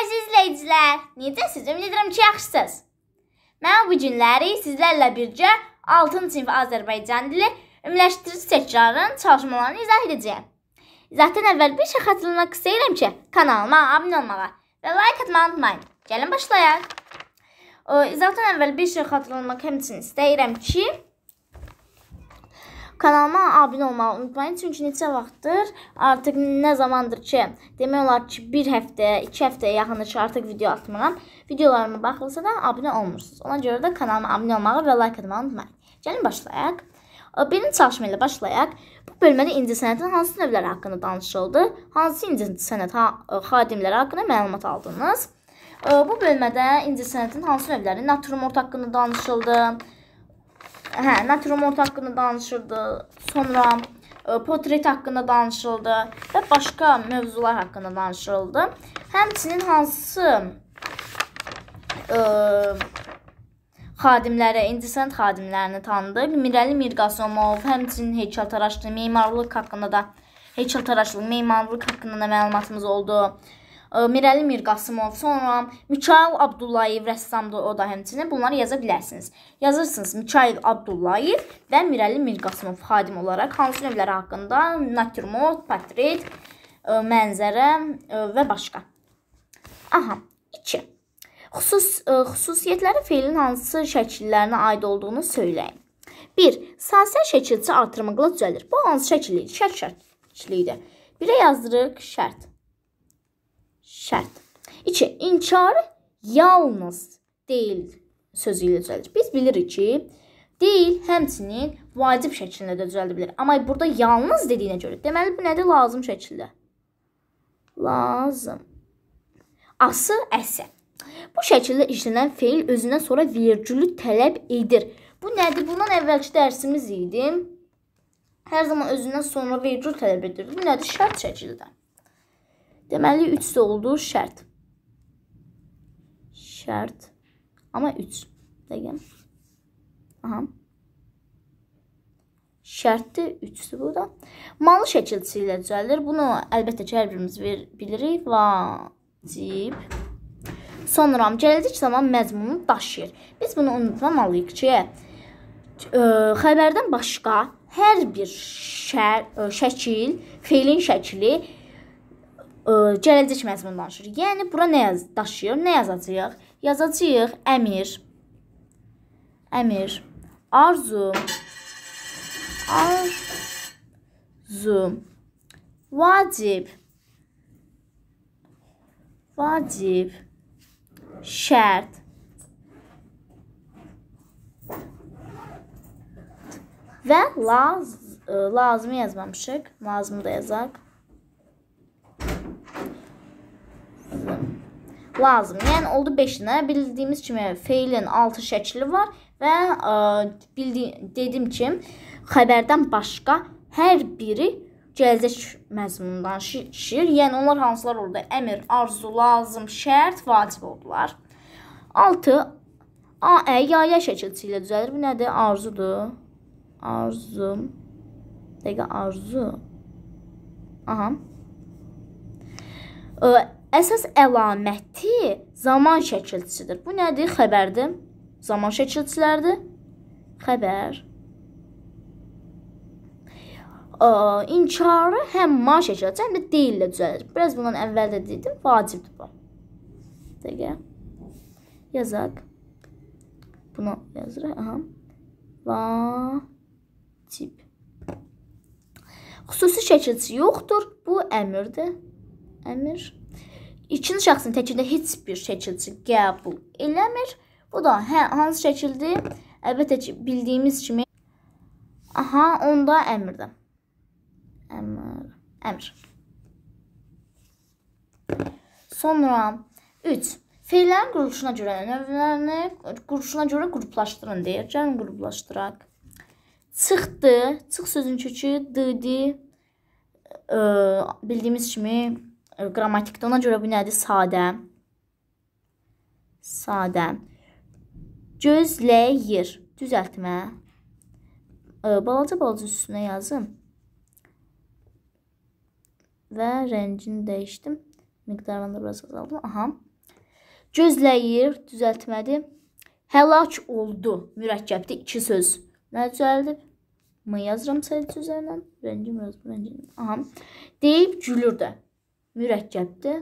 Əziz izləyicilər, necəsiz? Ümid edirəm ki, yaxşısınız. Mən bu günləri sizlərlə birgə 6-cı sinif Azərbaycan dili ümumiləşdirici təkrarın çalışmalarını izah edəcəyəm. İzahdan əvvəl bir şey xatırlamaq istəyirəm ki, kanalıma abunə olmağa və like atmağı unutmayın. Gəlin başlayaq. İzahdan əvvəl bir şey xatırlamaq həmçinin istəyirəm ki, Kanalıma abunə olmağı unutmayın. Çünki neçə vaxtdır, artıq nə zamandır ki, demək olar ki, 1 həftə, 2 həftəyə yaxındır ki, artıq video atmıram. Videolarıma baxılsa da abunə olmursunuz. Ona görə də kanalıma abunə olmağı və like atmağı unutmayın. Gəlin başlayaq. Birinci çalışma ilə başlayaq. Bu bölmədə incəsənətin hansı növləri haqqında danışıldı? Hansı incəsənət ha xadimləri haqqında məlumat aldınız? Bu bölmədə incəsənətin hansı növləri, natürmort haqqında danışıldı? hə, natürmort haqqında danışıldı. Sonra ə, e, portret haqqında danışıldı və başqa mövzular haqqında danışıldı. Həmçinin hansı ə, e, xadimlərə, incəsənət xadimlərini tanıdıq. Mirəli Mirqasomov, həmçinin heykəltaraşlıq, memarlıq haqqında da heykəltaraşlıq, memarlıq haqqında da məlumatımız oldu. Mirəli Mirqasımov, sonra Mikail Abdullayev rəssamdır o da həmçinin. Bunları yaza bilərsiniz. Yazırsınız Mikail Abdullayev və Mirəli Mirqasımov xadim olaraq hansı növləri haqqında? Natürmort, portret, mənzərə və başqa. Aha, 2. Xüsus xüsusiyyətləri feilin hansı şəkillərinə aid olduğunu söyləyin. 1. Sasiyə şəkilçi artırmaqla düzəlir. Bu hansı şəkildir? Şərt şərtliyidir. 1-ə yazdırıq şərt şərt. 2. İnkar yalnız deyil sözü ilə düzəlir. Biz bilirik ki, deyil, həmçinin vacib şəklində də düzəldə bilər. Amma burada yalnız dediyinə görə, deməli bu nədir? Lazım şəkildə. Lazım. Ası əsə. Bu şəkildə işlənən feil özündən sonra vergülü tələb edir. Bu nədir? Bundan əvvəlki dərsimiz idi. Hər zaman özündən sonra vergül tələb edir. Bu nədir? Şərt şəkildə. Deməli 3 də oldu şərt. Şərt. Amma 3. Dəqiqəm. Aha. Şərtdir 3-dür burada. Manlı şəkilçisi ilə düzəlir. Bunu əlbəttə ki, hər birimiz bilirik. Vacib. Sonra gəldik zaman məzmunu daşıyır. Biz bunu unutmamalıyıq ki, ə, xəbərdən başqa hər bir şər, ə, şəkil, feilin şəkli gələcək məzmunu danışır. Yəni bura nə yaz daşıyır? Nə yazacağıq? Yazacağıq əmir. Əmir. Arzu. Arzu. Vacib. Vacib. Şərt. Və laz, lazımı yazmamışıq. Lazımı da yazaq. lazım. Yəni oldu 5 dənə. Bildiyimiz kimi feilin 6 şəkli var və ə, e, bildi dedim ki, xəbərdən başqa hər biri gələcək məzmunundan şir. Yəni onlar hansılar orada? Əmr, arzu, lazım, şərt, vacib oldular. 6 A, ə, e, yaya şəkilçi ilə düzəlir. Bu nədir? Arzudur. Arzu. Dəqiqə arzu. Aha. Ə, Əsas əlaməti zaman şəkilçisidir. Bu nədir? Xəbərdir. Zaman şəkilçilərdir. Xəbər. Ə, inkarı həm ma şəkilçisi, həm də deyillə düzəlir. Biraz bundan əvvəl də dedim, vacibdir bu. Dəqiqə. Yazaq. Bunu yazırıq. Aha. Vacib. Xüsusi şəkilçi yoxdur. Bu əmirdir. Əmir. İkinci şəxsin təkində heç bir şəkilçi qəbul eləmir. Bu da hə hansı şəkildir? Əlbəttə ki, bildiyimiz kimi aha, onda əmrdir. Əmr, əmr. Sonra 3. Feillərin quruluşuna görə növlərini quruluşuna görə qruplaşdırın deyir. Gəlin qruplaşdıraq. Çıxdı, çıx sözün kökü d-di. Bildiyimiz kimi qrammatikdə. Ona görə bu nədir? Sadə. Sadə. Gözləyir. Düzəltmə. Balaca-balaca üstünə yazım. Və rəngini dəyişdim. Miqdarını da biraz azaldım. Aha. Gözləyir. Düzəltmədir. Həlak oldu. Mürəkkəbdir. iki söz. Nə düzəldib? mı yazıram sadəcə üzərindən. Rəngim yazdım, rəngim. Aha. Deyib gülür də mürəkkəbdir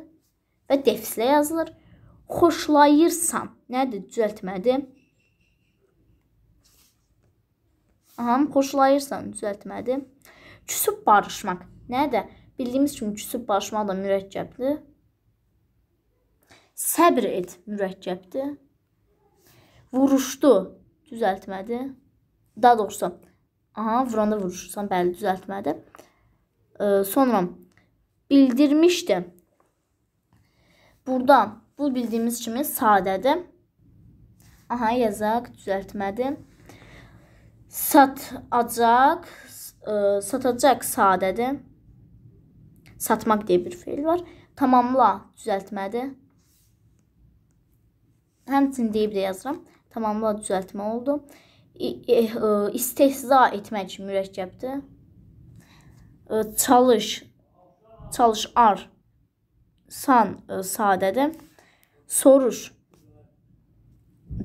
və defislə yazılır. Xoşlayırsan nədir? Düzəltmədir. Aha, xoşlayırsan düzəltmədir. Küsüb barışmaq nədir? Bildiyimiz kimi küsüb barışmaq da mürəkkəbdir. Səbr et mürəkkəbdir. Vuruşdu düzəltmədir. Daha doğrusu, aha, vuranda vuruşursan, bəli, düzəltmədir. E, sonra bildirmişdi. Burada bu bildiyimiz kimi sadədir. Aha, yazaq, düzəltmədi. Satacaq, ə, e, satacaq sadədir. Satmaq deyə bir feil var. Tamamla, düzəltmədi. Həmçinin deyib də yazıram. Tamamla düzəltmə oldu. E, e, istehza etmək mürəkkəbdir. E, çalış çalış ar san ə, e, sadədir. Soruş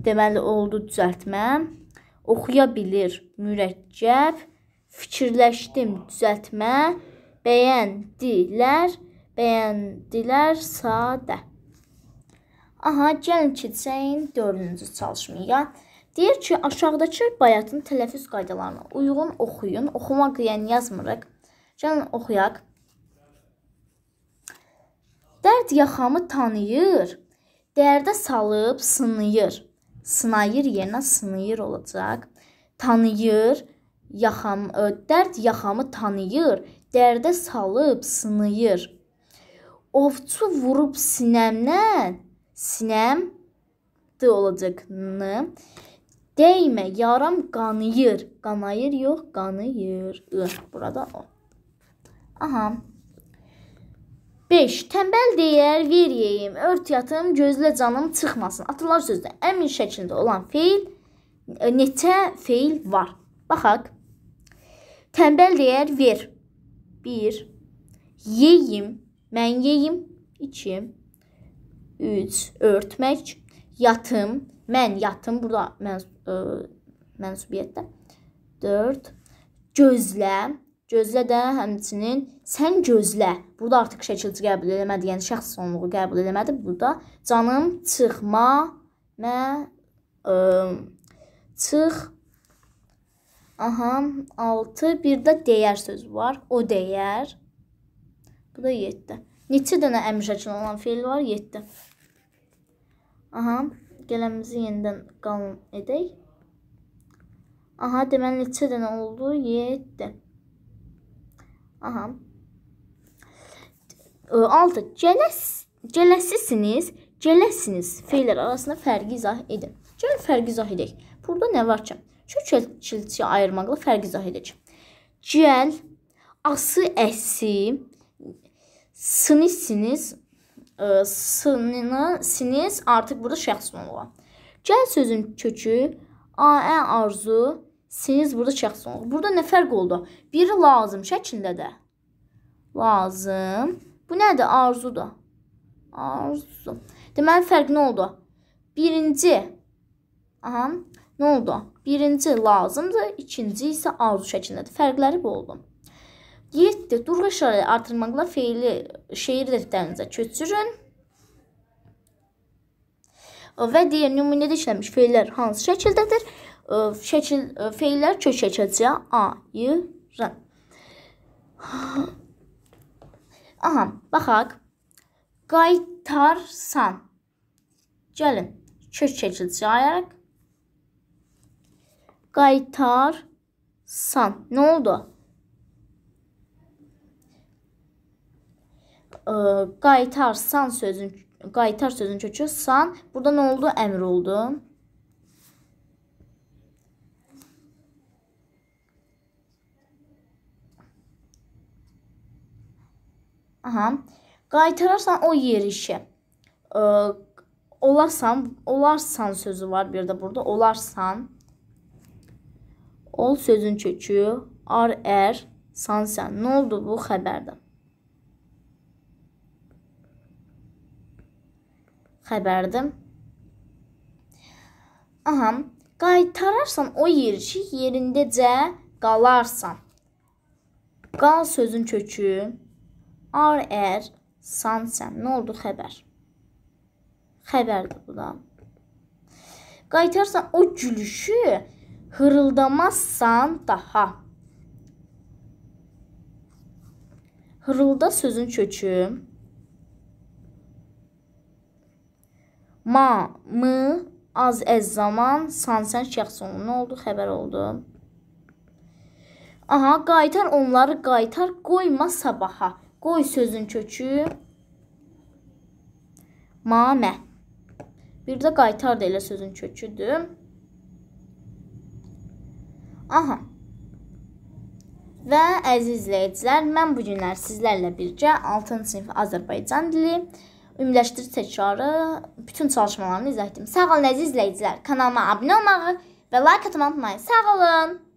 deməli oldu düzəltmə. Oxuya bilir mürəkkəb. Fikirləşdim düzəltmə. Bəyəndilər, bəyəndilər sadə. Aha, gəlin keçəyin 4-cü çalışmaya. Deyir ki, aşağıdakı bayatın tələffüz qaydalarına uyğun oxuyun. Oxumaq yəni yazmırıq. Gəlin oxuyaq. Dərd yaxamı tanıyır, dərdə salıb sınıyır. Sınayır yerinə sınıyır olacaq. Tanıyır, yaxam, dərd yaxamı tanıyır, dərdə salıb sınıyır. Ovçu vurub sinəmdən, sinəm d olacaq n. Dəymə, yaram qanıyır. Qanayır yox, qanıyır. I burada o. Aha. 5. Tənbəl deyər, ver yeyim, ört yatım, gözlə canım çıxmasın. Atalar sözdə əmin şəklində olan feil e, neçə feil var? Baxaq. Tənbəl deyər, ver. 1. Yeyim, mən yeyim. 2. 3. Örtmək, yatım, mən yatım. Burada mən ə, e, mənsubiyyətdə. 4. Gözlə, Gözlə də həmçinin sən gözlə. Burada artıq şəkilci qəbul eləmədi, yəni şəxs sonluğu qəbul eləmədi. Burada canım çıxma mə ə, çıx aha 6 bir də dəyər sözü var. O dəyər. Bu da 7. Neçə dənə əmr şəklində olan feil var? 7. Aha, qələmizi yenidən qalın edək. Aha, deməli neçə dənə oldu? 7. Aha. 6. E, Gələs, gələsisiniz, gələsiniz feillər arasında fərqi izah edin. Gəlin fərqi izah edək. Burada nə var ki? Kökəlçilçi ayırmaqla fərqi izah edək. Gəl, ası, əsi, sinisiniz, e, sınınasınız artıq burada şəxs sonluğa. Gəl sözün kökü, a, ə, arzu, siniz burada şəxs sonluğa. Burada nə fərq oldu? Biri lazım şəklində də, lazım. Bu nədir? Arzudur. Arzu. Deməli fərq nə oldu? Birinci. Aha. Nə oldu? Birinci lazımdır, ikinci isə arzu şəklindədir. Fərqləri bu oldu. 7. Durğa işarələri artırmaqla feili şeir dəftərinizə köçürün. Və digər nümunədə işləmiş feillər hansı şəkildədir? Şəkil feillər kök şəkilcəyə ayırın. Aha, baxaq. Qaytarsan. Gəlin, kök keçidçi ayaraq. Qaytarsan. Nə oldu? Ə, qaytarsan sözün qaytar sözün kökü san. Burada nə oldu? Əmr oldu. Aha. Qaytararsan o yer işi. E, olasan, olarsan sözü var bir də burada. Olarsan. Ol sözün kökü. Ar, ər, er, san, sən. Nə oldu bu xəbərdə? Xəbərdə. Aha. Qaytararsan o yer işi yerindəcə qalarsan. Qal sözün kökü. Ar ər san sən. Nə oldu xəbər? Xəbərdir bu da. Qaytarsan o gülüşü hırıldamazsan daha. Hırılda sözün kökü. Ma, mı, az, əz zaman, san, sən, şəxs onu. Nə oldu? Xəbər oldu. Aha, qaytar onları qaytar, qoyma sabaha. Qoy sözün kökü mamə. Bir də qaytar da elə sözün köküdür. Aha. Və əziz izləyicilər, mən bu günlər sizlərlə birgə 6-cı sinif Azərbaycan dili ümumiləşdirici təkrarı bütün çalışmalarını izah etdim. Sağ olun əziz izləyicilər. Kanalıma abunə olmağı və like atmayı unutmayın. Sağ olun.